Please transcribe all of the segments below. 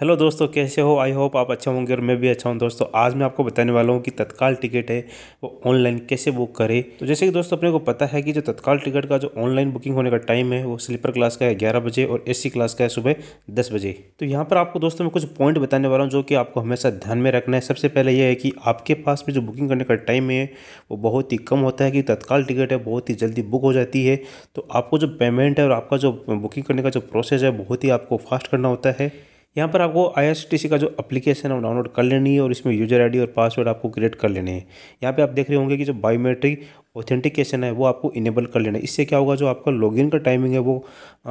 hello दोस्तों कैसे हो आई होप आप अच्छा होंगे और मैं भी अच्छा हूँ दोस्तों आज मैं आपको बताने वाला हूँ कि तत्काल टिकट है वो ऑनलाइन कैसे बुक करें तो जैसे कि दोस्तों अपने को पता है कि जो तत्काल टिकट का जो ऑनलाइन बुकिंग होने का टाइम है वो स्लीपर क्लास का है ग्यारह बजे और ए क्लास का है सुबह दस बजे तो यहाँ पर आपको दोस्तों मैं कुछ पॉइंट बताने वाला हूँ जो कि आपको हमेशा ध्यान में रखना है सबसे पहले यह है कि आपके पास में जो बुकिंग करने का टाइम है वो बहुत ही कम होता है कि तत्काल टिकट है बहुत ही जल्दी बुक हो जाती है तो आपको जो पेमेंट है और आपका जो बुकिंग करने का जो प्रोसेस है बहुत ही आपको फास्ट करना होता है यहाँ पर आपको आई का जो अप्लीकेशन है वो डाउनलोड कर लेनी है और इसमें यूजर आईडी और पासवर्ड आपको क्रिएट कर लेने हैं यहाँ पे आप देख रहे होंगे कि जो बायोमेट्रिक ऑथेंटिकेशन है वो आपको इनेबल कर लेना है इससे क्या होगा जो आपका लॉगिन का टाइमिंग है वो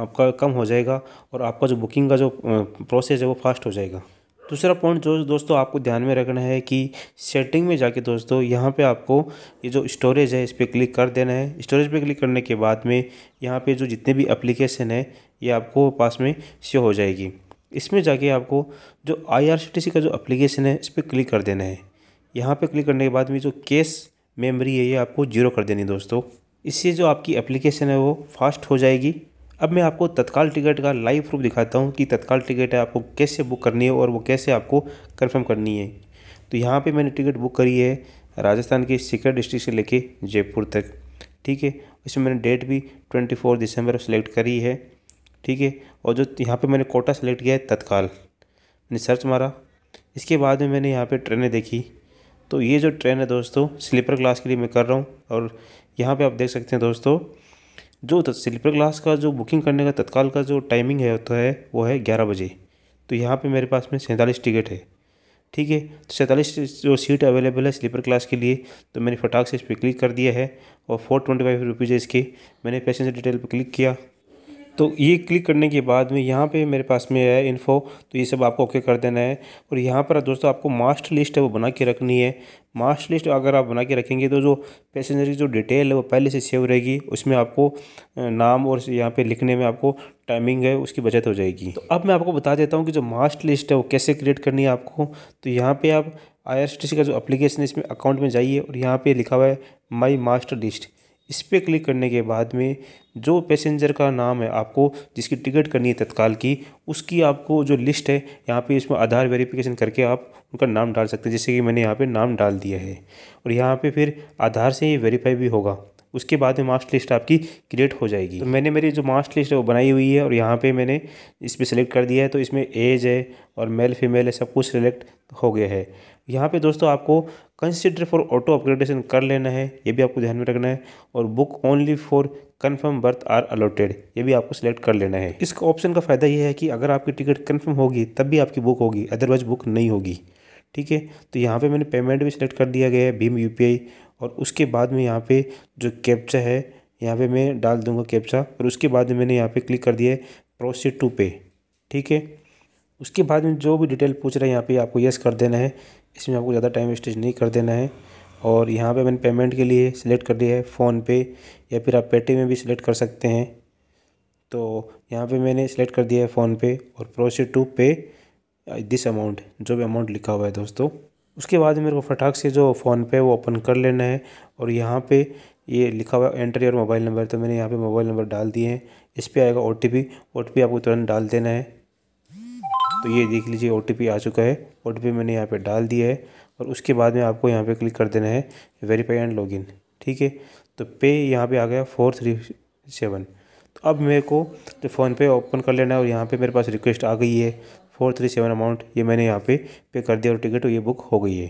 आपका कम हो जाएगा और आपका जो बुकिंग का जो प्रोसेस है वो फास्ट हो जाएगा दूसरा पॉइंट जो दोस्तों आपको ध्यान में रखना है कि सेटिंग में जाके दोस्तों यहाँ पे आपको ये जो स्टोरेज है इस पर क्लिक कर देना है स्टोरेज पे क्लिक करने के बाद में यहाँ पे जो जितने भी एप्लीकेशन है ये आपको पास में शो हो जाएगी इसमें जाके आपको जो आई का जो अप्लीकेशन है इस पर क्लिक कर देना है यहाँ पर क्लिक करने के बाद में जो केस मेमोरी है ये आपको जीरो कर देनी दोस्तों इससे जो आपकी एप्लीकेशन है वो फास्ट हो जाएगी अब मैं आपको तत्काल टिकट का लाइव प्रूफ दिखाता हूँ कि तत्काल टिकट है आपको कैसे बुक करनी है और वो कैसे आपको कन्फर्म करनी है तो यहाँ पे मैंने टिकट बुक करी है राजस्थान के सीकर डिस्ट्रिक्ट से लेके जयपुर तक ठीक है इसमें मैंने डेट भी ट्वेंटी फोर दिसंबर सेलेक्ट करी है ठीक है और जो यहाँ पे मैंने कोटा सेलेक्ट किया है तत्काल मैंने सर्च मारा इसके बाद में मैंने यहाँ पे ट्रेनें देखी तो ये जो ट्रेन है दोस्तों स्लीपर क्लास के लिए मैं कर रहा हूँ और यहाँ पे आप देख सकते हैं दोस्तों जो स्लीपर क्लास का जो बुकिंग करने का तत्काल का जो टाइमिंग है होता तो है वो है ग्यारह बजे तो यहाँ पर मेरे पास में सैंतालीस टिकट है ठीक है तो सैंतालीस जो सीट अवेलेबल है स्लीपर क्लास के लिए तो मैंने फटाक से इस पर क्लिक कर दिया है और फोर ट्वेंटी फाइव रुपीज़ इसके मैंने पैसेंजर डिटेल पर क्लिक किया तो ये क्लिक करने के बाद में यहाँ पे मेरे पास में है इन्फो तो ये सब आपको ओके कर देना है और यहाँ पर दोस्तों आपको मास्टर लिस्ट है वो बना के रखनी है मास्टर लिस्ट अगर आप बना के रखेंगे तो जो पैसेंजर की जो डिटेल है वो पहले से सेव रहेगी उसमें आपको नाम और यहाँ पे लिखने में आपको टाइमिंग है उसकी बचत हो जाएगी तो अब मैं आपको बता देता हूँ कि जो मास्टर लिस्ट है वो कैसे क्रिएट करनी है आपको तो यहाँ पर आप आई का जो अप्लीकेशन है इसमें अकाउंट में जाइए और यहाँ पर लिखा हुआ है माई मास्टर लिस्ट इस पर क्लिक करने के बाद में जो पैसेंजर का नाम है आपको जिसकी टिकट करनी है तत्काल की उसकी आपको जो लिस्ट है यहाँ पे इसमें आधार वेरिफिकेशन करके आप उनका नाम डाल सकते हैं जैसे कि मैंने यहाँ पे नाम डाल दिया है और यहाँ पे फिर आधार से ये वेरीफाई भी होगा उसके बाद में मास्ट लिस्ट आपकी क्रिएट हो जाएगी तो मैंने मेरी जो मास्ट लिस्ट है वो बनाई हुई है और यहाँ पे मैंने इस पर सेलेक्ट कर दिया है तो इसमें एज है और मेल फीमेल है सब कुछ सिलेक्ट हो गया है यहाँ पे दोस्तों आपको कंसिडर फॉर ऑटो अपग्रेडेशन कर लेना है ये भी आपको ध्यान में रखना है और book only for confirm berth are allotted ये भी आपको सिलेक्ट कर लेना है इस ऑप्शन का फ़ायदा ये है कि अगर आपकी टिकट कन्फर्म होगी तब भी आपकी बुक होगी अदरवाइज बुक नहीं होगी ठीक है तो यहाँ पे मैंने पेमेंट भी सिलेक्ट कर दिया गया है भीम यू और उसके बाद में यहाँ पे जो कैप्चा है यहाँ पे मैं डाल दूंगा कैप्चा और उसके बाद मैंने यहाँ पे क्लिक कर दिया है प्रोसीड टू पे ठीक है उसके बाद में जो भी डिटेल पूछ रहे हैं यहाँ पे आपको येस कर देना है इसमें आपको ज़्यादा टाइम वेस्टेज नहीं कर देना है और यहाँ पे मैंने पेमेंट के लिए सिलेक्ट कर लिया है फ़ोनपे या फिर आप पेटी में भी सिलेक्ट कर सकते हैं तो यहाँ पे मैंने सिलेक्ट कर दिया है फ़ोनपे और proceed to pay this amount जो भी अमाउंट लिखा हुआ है दोस्तों उसके बाद मेरे को फटाक से जो फ़ोनपे वो ओपन कर लेना है और यहाँ पे ये लिखा हुआ एंट्री और मोबाइल नंबर तो मैंने यहाँ पे मोबाइल नंबर डाल दिए हैं इस पर आएगा ओ टी पी आपको तुरंत डाल देना है तो ये देख लीजिए ओ आ चुका है ओ मैंने यहाँ पर डाल दिया है और उसके बाद में आपको यहाँ पर क्लिक कर देना है वेरीफाई एंड लॉगिन ठीक है तो पे यहाँ पर आ गया फोर थ्री सेवन तो अब मेरे को तो फ़ोन पे ओपन कर लेना है और यहाँ पे मेरे पास रिक्वेस्ट आ गई है फोर थ्री सेवन अमाउंट ये मैंने यहाँ पे पे कर दिया और टिकट तो ये बुक हो गई है